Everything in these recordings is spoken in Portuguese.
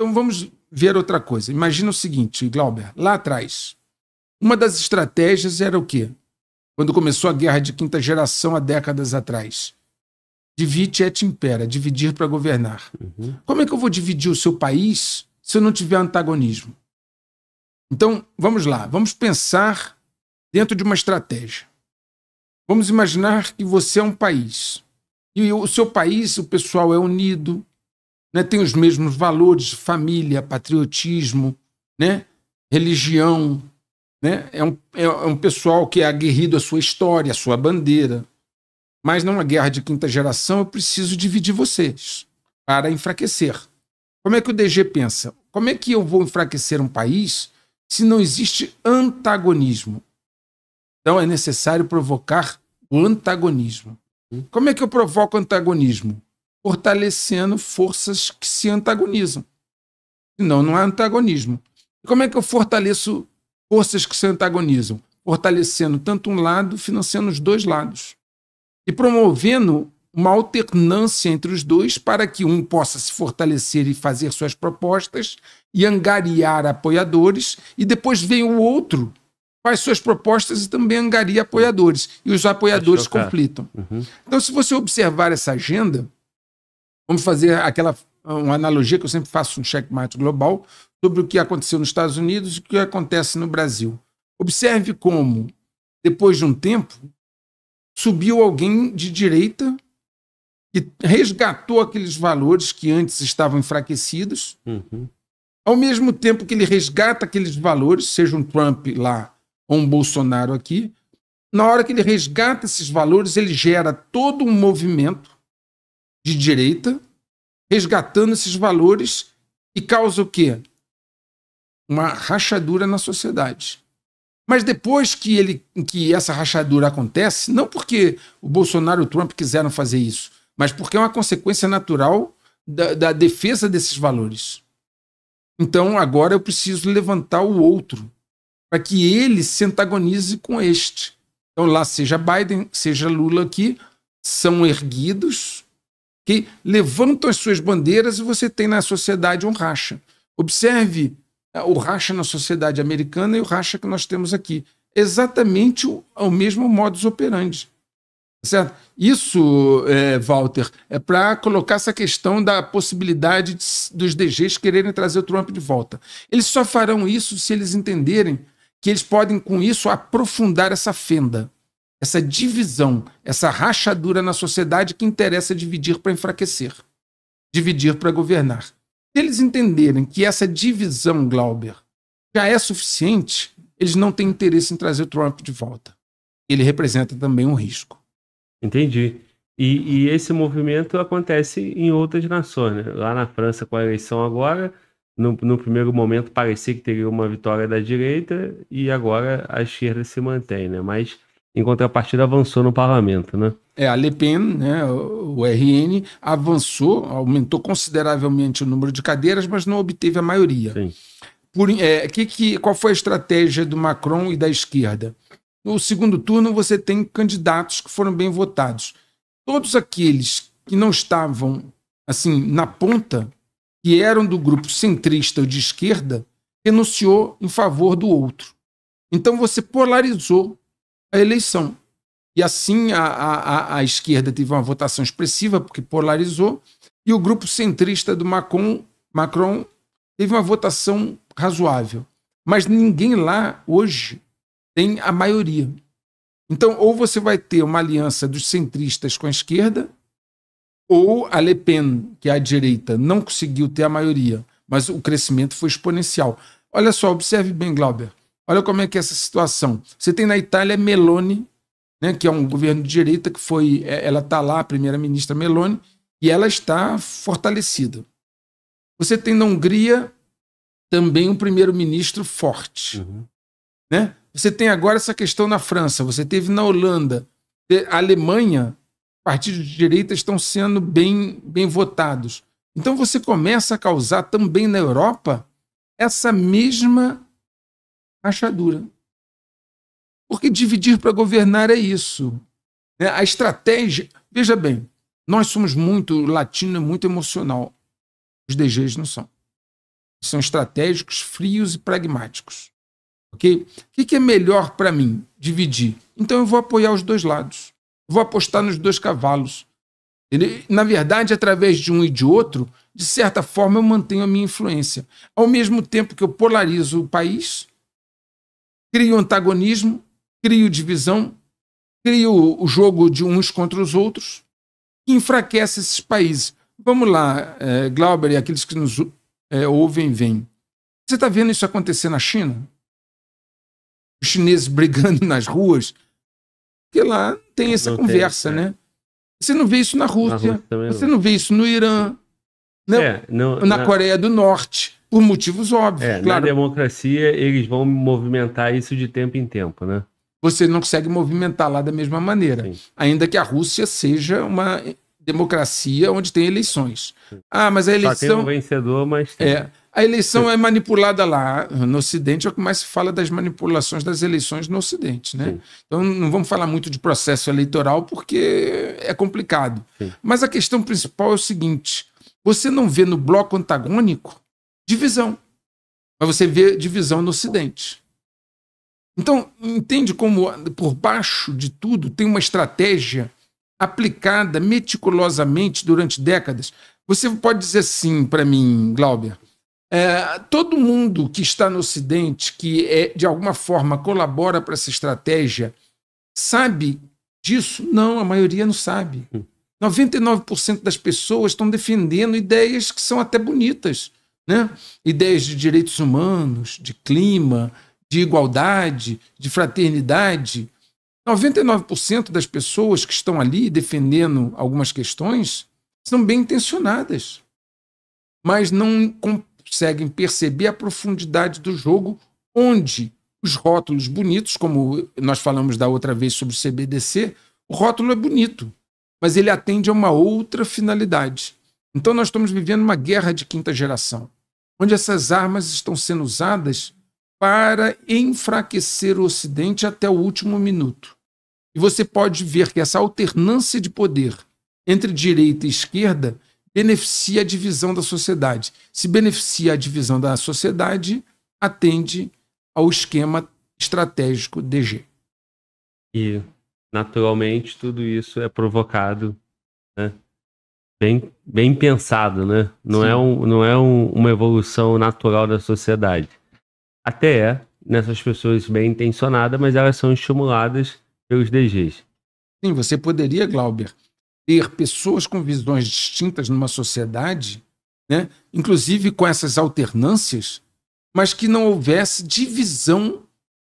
Então vamos ver outra coisa. Imagina o seguinte, Glauber, lá atrás, uma das estratégias era o quê? Quando começou a guerra de quinta geração há décadas atrás. Divide et impera, dividir para governar. Uhum. Como é que eu vou dividir o seu país se eu não tiver antagonismo? Então, vamos lá, vamos pensar dentro de uma estratégia. Vamos imaginar que você é um país. E o seu país, o pessoal é unido, né, tem os mesmos valores, família, patriotismo, né, religião. Né? É, um, é, é um pessoal que é aguerrido à sua história, à sua bandeira. Mas numa guerra de quinta geração, eu preciso dividir vocês para enfraquecer. Como é que o DG pensa? Como é que eu vou enfraquecer um país se não existe antagonismo? Então é necessário provocar o antagonismo. Como é que eu provoco antagonismo? fortalecendo forças que se antagonizam. Senão, não há é antagonismo. E como é que eu fortaleço forças que se antagonizam? Fortalecendo tanto um lado, financiando os dois lados. E promovendo uma alternância entre os dois para que um possa se fortalecer e fazer suas propostas e angariar apoiadores, e depois vem o outro, faz suas propostas e também angaria apoiadores, e os apoiadores completam. Uhum. Então, se você observar essa agenda, Vamos fazer aquela uma analogia que eu sempre faço um checkmate global sobre o que aconteceu nos Estados Unidos e o que acontece no Brasil. Observe como, depois de um tempo, subiu alguém de direita que resgatou aqueles valores que antes estavam enfraquecidos. Uhum. Ao mesmo tempo que ele resgata aqueles valores, seja um Trump lá ou um Bolsonaro aqui, na hora que ele resgata esses valores, ele gera todo um movimento de direita, resgatando esses valores e causa o quê? Uma rachadura na sociedade. Mas depois que, ele, que essa rachadura acontece, não porque o Bolsonaro e o Trump quiseram fazer isso, mas porque é uma consequência natural da, da defesa desses valores. Então agora eu preciso levantar o outro para que ele se antagonize com este. Então lá seja Biden, seja Lula aqui, são erguidos que levantam as suas bandeiras e você tem na sociedade um racha. Observe ah, o racha na sociedade americana e o racha que nós temos aqui. Exatamente o, é o mesmo modus operandi. Tá certo? Isso, é, Walter, é para colocar essa questão da possibilidade de, dos DGs quererem trazer o Trump de volta. Eles só farão isso se eles entenderem que eles podem, com isso, aprofundar essa fenda essa divisão, essa rachadura na sociedade que interessa dividir para enfraquecer, dividir para governar. Se eles entenderem que essa divisão, Glauber, já é suficiente, eles não têm interesse em trazer o Trump de volta. Ele representa também um risco. Entendi. E, e esse movimento acontece em outras nações. Né? Lá na França, com a eleição agora, no, no, primeiro momento parecia que teria uma vitória da direita e agora a esquerda se mantém, né? Mas em contrapartida avançou no parlamento, né? É, a Le Pen, né, o RN, avançou, aumentou consideravelmente o número de cadeiras, mas não obteve a maioria. Sim. Por, é, que, que, qual foi a estratégia do Macron e da esquerda? No segundo turno, você tem candidatos que foram bem votados. Todos aqueles que não estavam assim na ponta, que eram do grupo centrista ou de esquerda, renunciou em favor do outro. Então você polarizou a eleição. E assim a, a, a esquerda teve uma votação expressiva, porque polarizou, e o grupo centrista do Macron, Macron teve uma votação razoável. Mas ninguém lá hoje tem a maioria. Então, ou você vai ter uma aliança dos centristas com a esquerda, ou a Le Pen, que é a direita, não conseguiu ter a maioria, mas o crescimento foi exponencial. Olha só, observe bem, Glauber. Olha como é que é essa situação. Você tem na Itália Meloni, né, que é um governo de direita, que foi. É, ela está lá, a primeira-ministra Meloni, e ela está fortalecida. Você tem na Hungria também um primeiro-ministro forte. Uhum. Né? Você tem agora essa questão na França, você teve na Holanda, a Alemanha, partidos de direita estão sendo bem, bem votados. Então você começa a causar também na Europa essa mesma rachadura. Porque dividir para governar é isso. Né? A estratégia. Veja bem, nós somos muito. O latino é muito emocional. Os DGs não são. São estratégicos, frios e pragmáticos. Ok? O que é melhor para mim? Dividir. Então eu vou apoiar os dois lados. Vou apostar nos dois cavalos. na verdade, através de um e de outro, de certa forma eu mantenho a minha influência. Ao mesmo tempo que eu polarizo o país, crio antagonismo, crio divisão, crio o jogo de uns contra os outros, que enfraquece esses países. Vamos lá, é, Glauber e aqueles que nos é, ouvem, vêm. Você está vendo isso acontecer na China? Os chineses brigando nas ruas? Porque lá tem essa não conversa, tem, é. né? Você não vê isso na Rússia, na Rússia você não. não vê isso no Irã, não, né? é, não, na, na Coreia do Norte. Por motivos óbvios. É, claro. Na democracia, eles vão movimentar isso de tempo em tempo, né? Você não consegue movimentar lá da mesma maneira. Sim. Ainda que a Rússia seja uma democracia onde tem eleições. Ah, mas a eleição. Só tem um vencedor, mas. Tem. É. A eleição é manipulada lá no Ocidente, é o que mais se fala das manipulações das eleições no Ocidente, né? Então não vamos falar muito de processo eleitoral porque é complicado. Sim. Mas a questão principal é o seguinte: você não vê no bloco antagônico divisão. Mas você vê divisão no Ocidente. Então, entende como por baixo de tudo tem uma estratégia aplicada meticulosamente durante décadas. Você pode dizer assim para mim, Glauber, é, todo mundo que está no Ocidente, que é, de alguma forma colabora para essa estratégia, sabe disso? Não, a maioria não sabe. 99% hum. das pessoas estão defendendo ideias que são até bonitas, né? ideias de direitos humanos, de clima, de igualdade, de fraternidade. 99% das pessoas que estão ali defendendo algumas questões são bem intencionadas, mas não conseguem perceber a profundidade do jogo onde os rótulos bonitos, como nós falamos da outra vez sobre o CBDC, o rótulo é bonito, mas ele atende a uma outra finalidade. Então nós estamos vivendo uma guerra de quinta geração onde essas armas estão sendo usadas para enfraquecer o Ocidente até o último minuto. E você pode ver que essa alternância de poder entre direita e esquerda beneficia a divisão da sociedade. Se beneficia a divisão da sociedade, atende ao esquema estratégico DG. E, naturalmente, tudo isso é provocado né, bem, bem pensado, né? Não é Sim. é, um, não é um, uma evolução natural da sociedade. Até é, nessas pessoas bem intencionadas, mas elas são estimuladas pelos DGs. Sim, você poderia, Glauber, ter pessoas com visões distintas numa sociedade, né? inclusive com essas alternâncias, mas que não houvesse divisão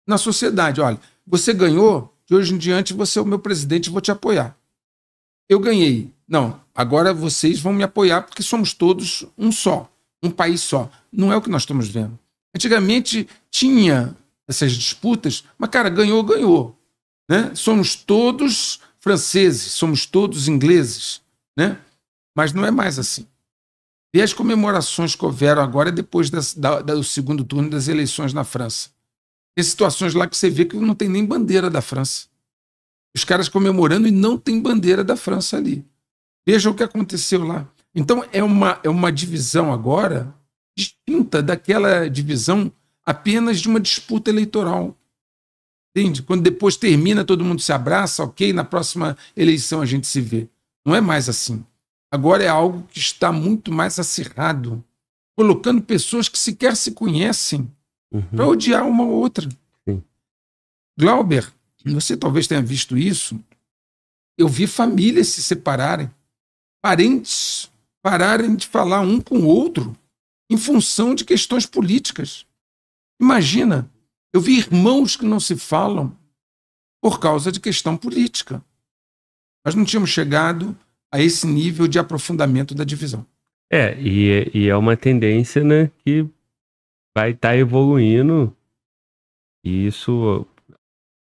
na sociedade. Olha, você ganhou, de hoje em diante você é o meu presidente, vou te apoiar. Eu ganhei, não, agora vocês vão me apoiar porque somos todos um só, um país só. Não é o que nós estamos vendo. Antigamente tinha essas disputas, mas, cara, ganhou, ganhou. Né? Somos todos franceses, somos todos ingleses. Né? Mas não é mais assim. E as comemorações que houveram agora é depois da, do segundo turno das eleições na França. Tem situações lá que você vê que não tem nem bandeira da França. Os caras comemorando e não tem bandeira da França ali. Veja o que aconteceu lá. Então, é uma, é uma divisão agora distinta daquela divisão apenas de uma disputa eleitoral. Entende? Quando depois termina, todo mundo se abraça, ok, na próxima eleição a gente se vê. Não é mais assim. Agora é algo que está muito mais acirrado, colocando pessoas que sequer se conhecem uhum. para odiar uma ou outra. Sim. Glauber, você talvez tenha visto isso. Eu vi famílias se separarem parentes pararem de falar um com o outro em função de questões políticas. Imagina, eu vi irmãos que não se falam por causa de questão política. Nós não tínhamos chegado a esse nível de aprofundamento da divisão. É, e, e é uma tendência né, que vai estar tá evoluindo. E isso.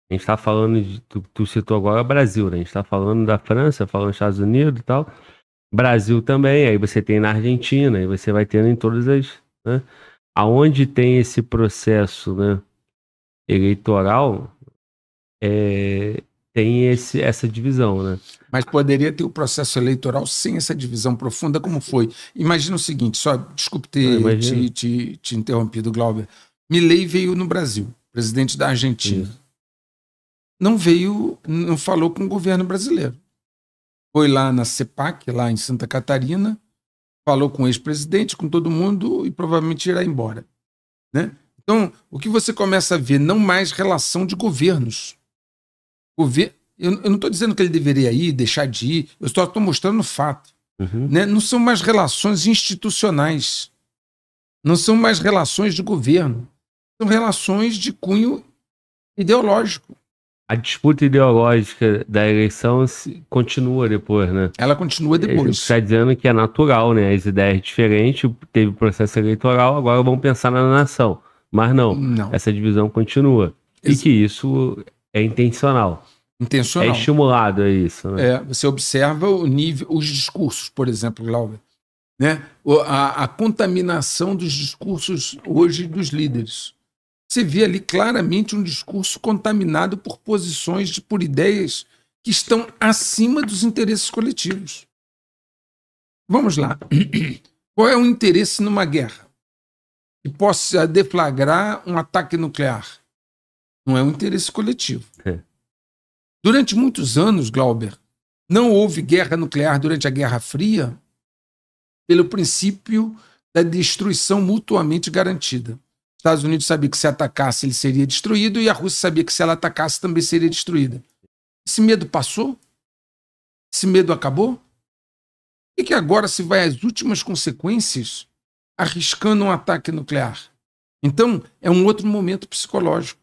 A gente está falando, de, tu, tu citou agora o Brasil, né? a gente está falando da França, falando dos Estados Unidos e tal. Brasil também, aí você tem na Argentina, e você vai tendo em todas as. Né? Aonde tem esse processo né, eleitoral, é, tem esse, essa divisão, né? Mas poderia ter o processo eleitoral sem essa divisão profunda, como foi. Imagina o seguinte, só desculpe ter te, te, te, interrompido, Glauber. Milley veio no Brasil, presidente da Argentina. Isso. Não veio, não falou com o governo brasileiro foi lá na CEPAC, lá em Santa Catarina, falou com o ex-presidente, com todo mundo e provavelmente irá embora. Né? Então, o que você começa a ver, não mais relação de governos. Gover... Eu, eu não estou dizendo que ele deveria ir, deixar de ir, eu só estou mostrando o fato. Uhum. Né? Não são mais relações institucionais, não são mais relações de governo, são relações de cunho ideológico a disputa ideológica da eleição continua depois, né? Ela continua depois. Está dizendo que é natural, né? As ideias diferentes, teve o processo eleitoral, agora vão pensar na nação. Mas não, não. essa divisão continua. Ex e que isso é intencional. Intencional. É estimulado a é isso. Né? É, você observa o nível, os discursos, por exemplo, Glauber. Né? A, a contaminação dos discursos hoje dos líderes você vê ali claramente um discurso contaminado por posições, por ideias que estão acima dos interesses coletivos. Vamos lá. Qual é o interesse numa guerra que possa deflagrar um ataque nuclear? Não é um interesse coletivo. É. Durante muitos anos, Glauber, não houve guerra nuclear durante a Guerra Fria pelo princípio da destruição mutuamente garantida. Estados Unidos sabia que se atacasse ele seria destruído e a Rússia sabia que se ela atacasse também seria destruída. Esse medo passou? Esse medo acabou? E que agora se vai às últimas consequências arriscando um ataque nuclear? Então, é um outro momento psicológico.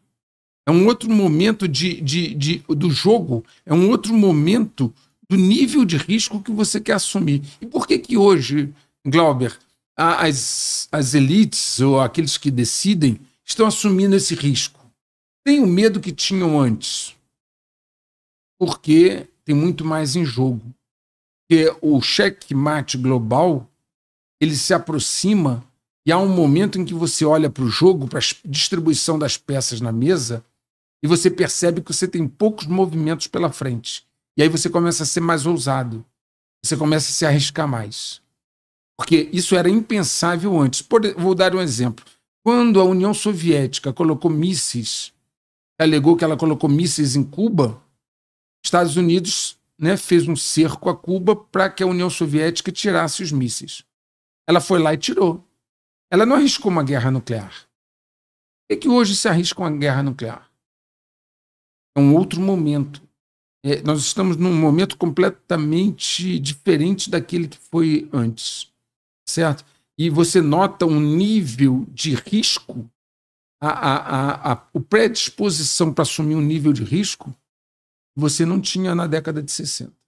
É um outro momento de, de, de, do jogo, é um outro momento do nível de risco que você quer assumir. E por que que hoje, Glauber, ah, as, as elites ou aqueles que decidem estão assumindo esse risco. Tem o medo que tinham antes, porque tem muito mais em jogo. Porque o checkmate global ele se aproxima e há um momento em que você olha para o jogo, para a distribuição das peças na mesa, e você percebe que você tem poucos movimentos pela frente. E aí você começa a ser mais ousado. Você começa a se arriscar mais. Porque isso era impensável antes. Por, vou dar um exemplo. Quando a União Soviética colocou mísseis, alegou que ela colocou mísseis em Cuba, Estados Unidos né, fez um cerco a Cuba para que a União Soviética tirasse os mísseis. Ela foi lá e tirou. Ela não arriscou uma guerra nuclear. Por é que, hoje se arrisca uma guerra nuclear? É um outro momento. É, nós estamos num momento completamente diferente daquele que foi antes certo? E você nota um nível de risco, a, a, a, a predisposição para assumir um nível de risco, você não tinha na década de 60.